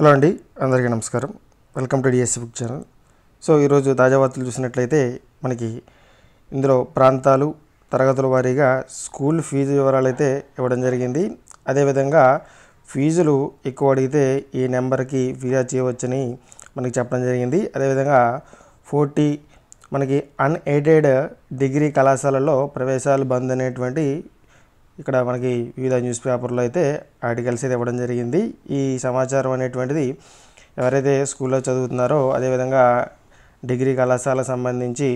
hello అండి అందరికీ నమస్కారం welcome to DSC book channel so ఈరోజు తాజా వార్తలు చూసినట్లయితే మనకి ఇందులో ప్రాంతాలు తరగతుల వారీగా స్కూల్ ఫీజు వివరాలు అయితే ఇవ్వడం జరిగింది అదేవిధంగా ఫీజులు ఎక్కువ అడిగితే ఈ నెంబర్కి ఫిర్యాదు చేయవచ్చని మనకి చెప్పడం జరిగింది అదేవిధంగా ఫోర్టీ మనకి అన్ఎయిడెడ్ డిగ్రీ కళాశాలలో ప్రవేశాలు బంద్ అనేటువంటి ఇక్కడ మనకి వివిధ న్యూస్ పేపర్లో అయితే ఆర్టికల్స్ అయితే ఇవ్వడం జరిగింది ఈ సమాచారం అనేటువంటిది ఎవరైతే స్కూల్లో చదువుతున్నారో అదేవిధంగా డిగ్రీ కళాశాల సంబంధించి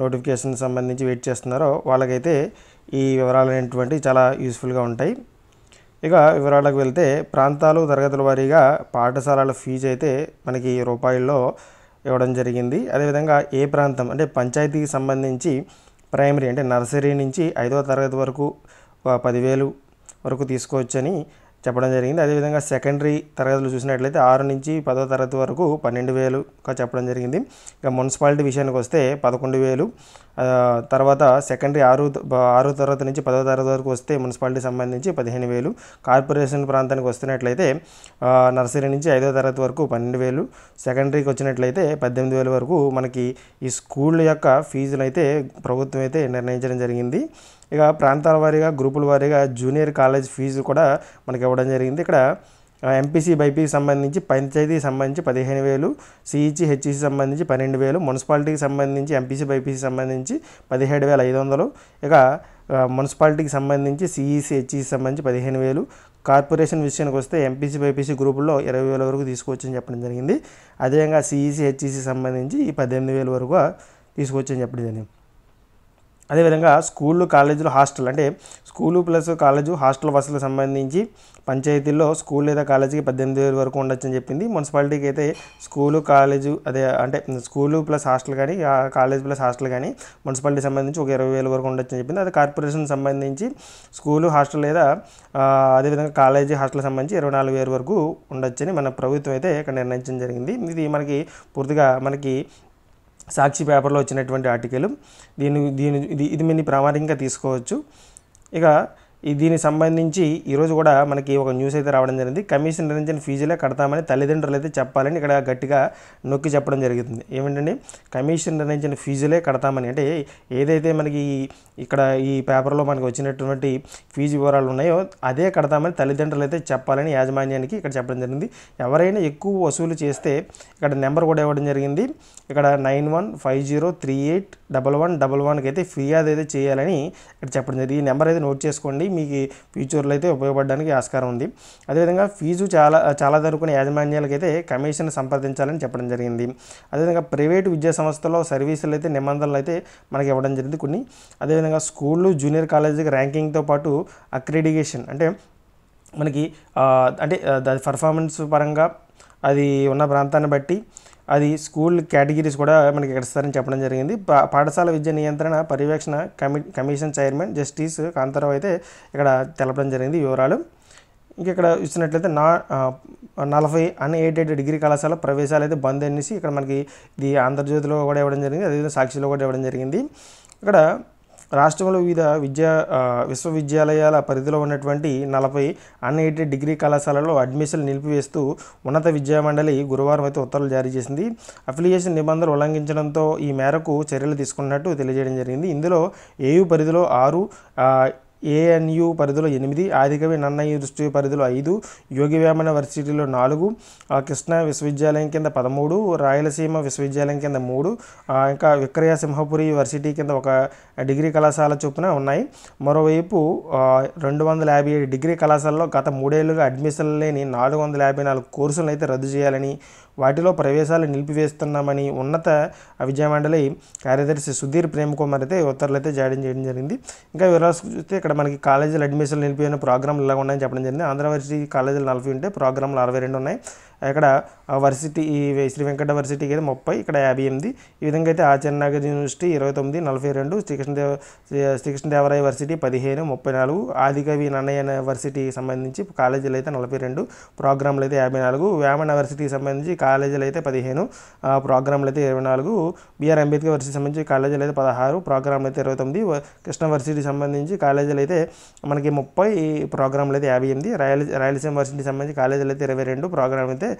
నోటిఫికేషన్ సంబంధించి వెయిట్ చేస్తున్నారో వాళ్ళకైతే ఈ వివరాలు అనేటువంటివి చాలా యూస్ఫుల్గా ఉంటాయి ఇక వివరాలకు వెళ్తే ప్రాంతాలు తరగతుల వారీగా పాఠశాలల ఫీజు అయితే మనకి రూపాయల్లో ఇవ్వడం జరిగింది అదేవిధంగా ఏ ప్రాంతం అంటే పంచాయతీకి సంబంధించి ప్రైమరీ అంటే నర్సరీ నుంచి ఐదవ తరగతి వరకు పదివేలు వరకు తీసుకోవచ్చని చెప్పడం జరిగింది అదేవిధంగా సెకండరీ తరగతులు చూసినట్లయితే ఆరు నుంచి పదో తరగతి వరకు పన్నెండు వేలుగా చెప్పడం జరిగింది ఇక మున్సిపాలిటీ విషయానికి వస్తే పదకొండు వేలు తర్వాత సెకండరీ ఆరు ఆరో తరగతి నుంచి పదో తరగతి వరకు వస్తే మున్సిపాలిటీ సంబంధించి పదిహేను వేలు కార్పొరేషన్ ప్రాంతానికి వస్తున్నట్లయితే నర్సరీ నుంచి ఐదో తరగతి వరకు పన్నెండు వేలు సెకండరీకి వచ్చినట్లయితే పద్దెనిమిది వేల వరకు మనకి ఈ స్కూల్ యొక్క ఫీజులు అయితే ప్రభుత్వం అయితే నిర్ణయించడం జరిగింది ఇక ప్రాంతాల వారీగా గ్రూపుల వారీగా జూనియర్ కాలేజ్ ఫీజు కూడా మనకి ఇవ్వడం జరిగింది ఇక్కడ ఎంపీసీ బైపీకి సంబంధించి పంచాయతీకి సంబంధించి పదిహేను వేలు సిఈచి హెచ్ఈసి సంబంధించి పన్నెండు వేలు మున్సిపాలిటీకి సంబంధించి ఎంపీసీ బైపీసీ సంబంధించి పదిహేడు వేల ఐదు వందలు ఇక మున్సిపాలిటీకి సంబంధించి సిఈసి హెచ్ఈసి సంబంధించి పదిహేను వేలు కార్పొరేషన్ విషయానికి వస్తే ఎంపీసీ బైపీసీ గ్రూపుల్లో ఇరవై వేల వరకు తీసుకొచ్చని చెప్పడం జరిగింది అదేవిధంగా సిఈసి హెచ్ఈసి సంబంధించి ఈ పద్దెనిమిది వేల వరకు తీసుకొచ్చని చెప్పడం జరిగింది అదేవిధంగా స్కూళ్ళు కాలేజీలు హాస్టల్ అంటే స్కూలు ప్లస్ కాలేజు హాస్టల్ వసతులకు సంబంధించి పంచాయతీల్లో స్కూల్ లేదా కాలేజీకి పద్దెనిమిది వేలు వరకు ఉండొచ్చు అని చెప్పింది మున్సిపాలిటీకి అయితే స్కూలు కాలేజు అదే అంటే స్కూలు ప్లస్ హాస్టల్ కానీ కాలేజ్ ప్లస్ హాస్టల్ కానీ మున్సిపాలిటీ సంబంధించి ఒక ఇరవై వేలు వరకు ఉండొచ్చు అని చెప్పింది అది కార్పొరేషన్ సంబంధించి స్కూలు హాస్టల్ లేదా అదేవిధంగా కాలేజీ హాస్టల్ సంబంధించి ఇరవై నాలుగు వేలు వరకు ఉండొచ్చని మన ప్రభుత్వం అయితే ఇక్కడ నిర్ణయించడం జరిగింది ఇది మనకి పూర్తిగా మనకి సాక్షి పేపర్లో వచ్చినటువంటి ఆర్టికల్ దీని దీని ఇది ఇది మీ ప్రామాణికంగా తీసుకోవచ్చు ఇక ఈ దీనికి సంబంధించి ఈరోజు కూడా మనకి ఒక న్యూస్ అయితే రావడం జరిగింది కమిషన్ నిర్ణయించిన ఫీజులే కడతామని తల్లిదండ్రులు అయితే చెప్పాలని ఇక్కడ గట్టిగా నొక్కి చెప్పడం జరుగుతుంది ఏమిటండి కమిషన్ నిర్ణయించిన ఫీజులే కడతామని అంటే ఏదైతే మనకి ఇక్కడ ఈ పేపర్లో మనకి వచ్చినటువంటి ఫీజు వివరాలు ఉన్నాయో అదే కడతామని తల్లిదండ్రులు అయితే చెప్పాలని యాజమాన్యానికి ఇక్కడ చెప్పడం జరిగింది ఎవరైనా ఎక్కువ వసూలు చేస్తే ఇక్కడ నెంబర్ కూడా ఇవ్వడం జరిగింది ఇక్కడ nine one five zero three eight double one double వన్కి అయితే ఫిర్యాదు అయితే చేయాలని ఇక్కడ చెప్పడం జరిగింది ఈ నెంబర్ అయితే నోట్ చేసుకోండి మీకు ఫ్యూచర్లో అయితే ఉపయోగపడడానికి ఆస్కారం ఉంది అదేవిధంగా ఫీజు చాలా చాలా జరుగుకునే యాజమాన్యాలకైతే కమిషన్ సంప్రదించాలని చెప్పడం జరిగింది అదేవిధంగా ప్రైవేటు విద్యా సంస్థలో సర్వీసులు అయితే నిబంధనలు అయితే మనకి ఇవ్వడం జరిగింది కొన్ని అదేవిధంగా స్కూళ్ళు జూనియర్ కాలేజీకి ర్యాంకింగ్తో పాటు అక్రెడిగేషన్ అంటే మనకి అంటే దాని పర్ఫార్మెన్స్ పరంగా అది ఉన్న ప్రాంతాన్ని బట్టి అది స్కూల్ కేటగిరీస్ కూడా మనకి ఇస్తారని చెప్పడం జరిగింది పాఠశాల విద్య నియంత్రణ పర్యవేక్షణ కమి కమిషన్ చైర్మన్ జస్టిస్ కాంతారావు అయితే ఇక్కడ తెలపడం జరిగింది వివరాలు ఇంక ఇక్కడ ఇచ్చినట్లయితే నా నలభై అన్ఎయిడెడ్ డిగ్రీ కళాశాల ప్రవేశాలు అయితే బంద్ అనేసి ఇక్కడ మనకి ఇది ఆంధ్రజ్యోతిలో కూడా ఇవ్వడం జరిగింది అదేవిధంగా సాక్షిలో కూడా ఇవ్వడం జరిగింది ఇక్కడ రాష్ట్రంలో వివిధ విద్యా విశ్వవిద్యాలయాల పరిధిలో ఉన్నటువంటి నలభై అన్ఎయిడెడ్ డిగ్రీ కళాశాలలో అడ్మిషన్లు నిలిపివేస్తూ ఉన్నత విద్యామండలి గురువారం అయితే ఉత్తర్వులు జారీ చేసింది అఫిలియేషన్ నిబంధనలు ఉల్లంఘించడంతో ఈ మేరకు చర్యలు తీసుకున్నట్టు తెలియజేయడం జరిగింది ఇందులో ఏయు పరిధిలో ఆరు ఏఎన్యు పరిధిలో ఎనిమిది ఆదికవి నన్నయ్య దృష్టి పరిధిలో ఐదు యోగి వేమన వర్సిటీలో నాలుగు కృష్ణా విశ్వవిద్యాలయం కింద పదమూడు రాయలసీమ విశ్వవిద్యాలయం కింద మూడు ఇంకా విక్రయ సింహపురి వర్సిటీ కింద ఒక డిగ్రీ కళాశాల చొప్పున ఉన్నాయి మరోవైపు రెండు వందల యాభై ఏడు డిగ్రీ కళాశాలలో గత మూడేళ్లుగా అడ్మిషన్ లేని నాలుగు వందల యాభై నాలుగు కోర్సులను అయితే రద్దు చేయాలని వాటిలో ప్రవేశాలు నిలిపివేస్తున్నామని ఉన్నత విద్యామండలి కార్యదర్శి సుధీర్ ప్రేమ్ కుమార్ అయితే ఉత్తర్వులు అయితే జారీ చేయడం జరిగింది ఇంకా వివరాలు చూస్తే ఇక్కడ మనకి కాలేజీలు అడ్మిషన్లు నిలిపిన ప్రోగ్రాంలు ఇలా ఉన్నాయని చెప్పడం జరిగింది ఆంధ్రవర్సిటీ కాలేజీలు నలభై ఉంటే ప్రోగ్రాంలు అరవై రెండు ఉన్నాయి ఇక్కడ వర్సిటీ ఈ శ్రీ వెంకట వర్సిటీకి అయితే ముప్పై ఇక్కడ యాభై ఎనిమిది ఈ విధంగా అయితే ఆచార్య నాగర్ యూనివర్సిటీ ఇరవై తొమ్మిది నలభై రెండు శ్రీకృష్ణదేవ శ్రీకృష్ణదేవరాయ వర్సిటీ పదిహేను ముప్పై నాలుగు ఆదికవి నన్నయ్య వర్సిటీకి సంబంధించి కాలేజీలు అయితే నలభై రెండు ప్రోగ్రాంలు అయితే యాభై నాలుగు వేమన్ వర్సిటీకి సంబంధించి కాలేజీలు అయితే పదిహేను ప్రోగ్రాంలు అయితే ఇరవై నాలుగు బిఆర్ అంబేద్కర్ వర్సిటీ సంబంధించి కాలేజీలు అయితే పదహారు ప్రోగ్రాంలు అయితే ఇరవై తొమ్మిది కృష్ణ వర్సిటీ సంబంధించి కాలేజీలు అయితే మనకి ముప్పై ప్రోగ్రాంలు అయితే యాభై ఎనిమిది రాయల రాయలసీమ వర్సిటీ సంబంధించి కాలేజీలు అయితే ఇరవై రెండు ప్రోగ్రాం అయితే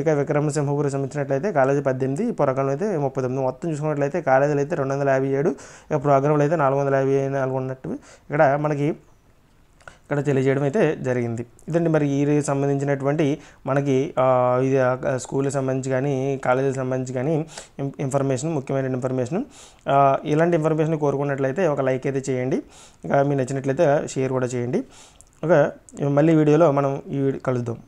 ఇక విక్రమసింహపురి సంబంధించినట్లయితే కాలేజీ పద్దెనిమిది పొరకంలో అయితే ముప్పై తొమ్మిది మొత్తం చూసుకున్నట్లయితే కాలేజీలు అయితే రెండు వందల యాభై ఏడు ప్రోగ్రాంలు అయితే నాలుగు వందల యాభై నాలుగు ఉన్నట్టు ఇక్కడ మనకి ఇక్కడ తెలియజేయడం అయితే జరిగింది ఇదండి మరి ఈ సంబంధించినటువంటి మనకి ఇది స్కూల్కి సంబంధించి కానీ కాలేజీకి సంబంధించి కానీ ఇన్ఫర్మేషన్ ముఖ్యమైన ఇన్ఫర్మేషన్ ఇలాంటి ఇన్ఫర్మేషన్ కోరుకున్నట్లయితే ఒక లైక్ అయితే చేయండి ఇంకా మీకు నచ్చినట్లయితే షేర్ కూడా చేయండి ఒక మళ్ళీ వీడియోలో మనం ఈ కలుద్దాం